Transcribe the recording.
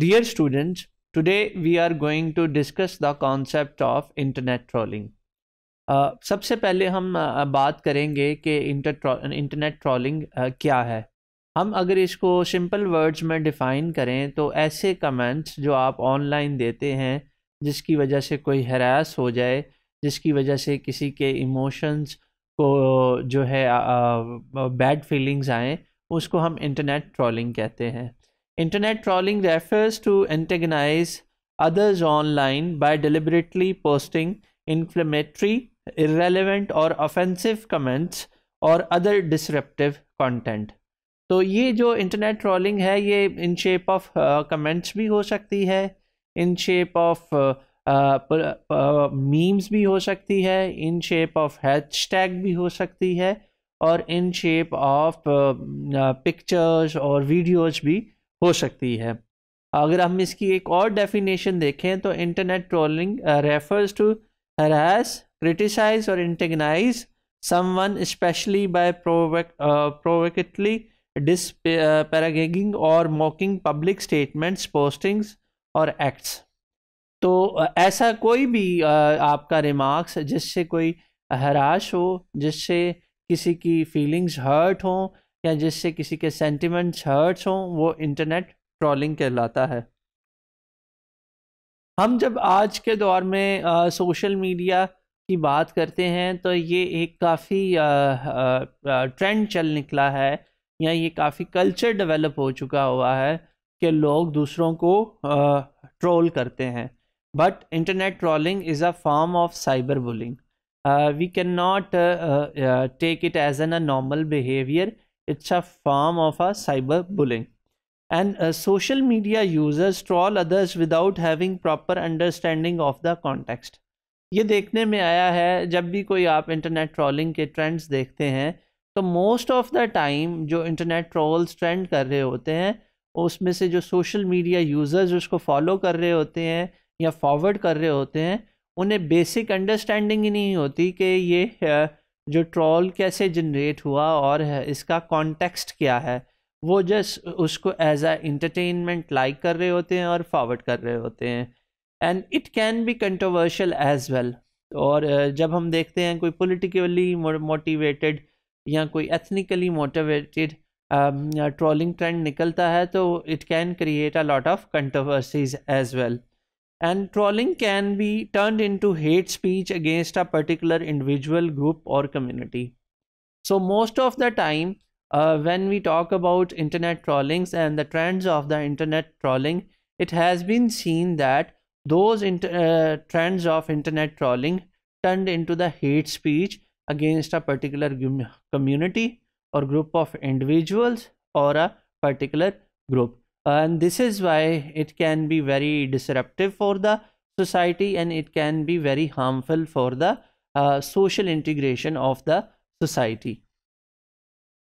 Dear students today we are going to discuss the concept of internet trolling सबसे पहले हम uh, बात करेंगे कि इंटरनेट ट्रॉलिंग uh, क्या है हम अगर इसको सिंपल वर्ड्स में डिफ़ाइन करें तो ऐसे कमेंट्स जो आप ऑनलाइन देते हैं जिसकी वजह से कोई हरास हो जाए जिसकी वजह से किसी के इमोशंस को जो है बैड फीलिंग्स आएँ उसको हम इंटरनेट ट्रॉलिंग कहते हैं Internet trolling refers to antagonize others online by deliberately posting inflammatory, irrelevant or offensive comments और अदर डिसरप्टिव कंटेंट तो ये जो इंटरनेट ट्रॉलिंग है ये इन शेप ऑफ कमेंट्स भी हो सकती है इन शेप ऑफ मीम्स भी हो सकती है इन शेप ऑफ हैशटैग भी हो सकती है और इन शेप ऑफ पिक्चर्स और वीडियोस भी हो सकती है अगर हम इसकी एक और डेफिनेशन देखें तो internet trolling refers to harass criticize और antagonize someone especially by provocatively disparaging और मॉकिंग पब्लिक स्टेटमेंट्स पोस्टिंग्स और एक्ट्स तो uh, ऐसा कोई भी uh, आपका रिमार्क्स जिससे कोई हराश हो जिससे किसी की फीलिंग्स हर्ट हों या जिससे किसी के सेंटिमेंट्स हर्ट्स हों वो इंटरनेट ट्रॉलिंग कहलाता है हम जब आज के दौर में आ, सोशल मीडिया की बात करते हैं तो ये एक काफ़ी ट्रेंड चल निकला है या ये काफ़ी कल्चर डेवलप हो चुका हुआ है कि लोग दूसरों को ट्रोल करते हैं but internet trolling is a form of cyber bullying we can not take it as an a normal behaviour It's a form of a cyber And uh, social media users troll others without having proper understanding of the context. ये देखने में आया है जब भी कोई आप internet trawling के ट्रेंड्स देखते हैं तो मोस्ट ऑफ द टाइम जो इंटरनेट ट्रोल्स ट्रेंड कर रहे होते हैं उसमें से जो सोशल मीडिया यूज़र्स उसको फॉलो कर रहे होते हैं या फॉरवर्ड कर रहे होते हैं उन्हें बेसिक अंडरस्टैंडिंग ही नहीं होती कि ये uh, जो ट्रोल कैसे जनरेट हुआ और इसका कॉन्टेक्स्ट क्या है वो जस्ट उसको एज आ इंटरटेनमेंट लाइक कर रहे होते हैं और फॉरवर्ड कर रहे होते हैं and it can be controversial as well और जब हम देखते हैं कोई पोलिटिकली मोटिवेटेड या कोई एथनिकली मोटिवेटेड ट्रोलिंग ट्रेंड निकलता है तो it can create a lot of controversies as well And trolling can be turned into hate speech against a particular individual, group, or community. So, most of the time, uh, when we talk about internet trollings and the trends of the internet trolling, it has been seen that those uh, trends of internet trolling turned into the hate speech against a particular community or group of individuals or a particular group and this is why it can be very disruptive for the society and it can be very harmful for the uh, social integration of the society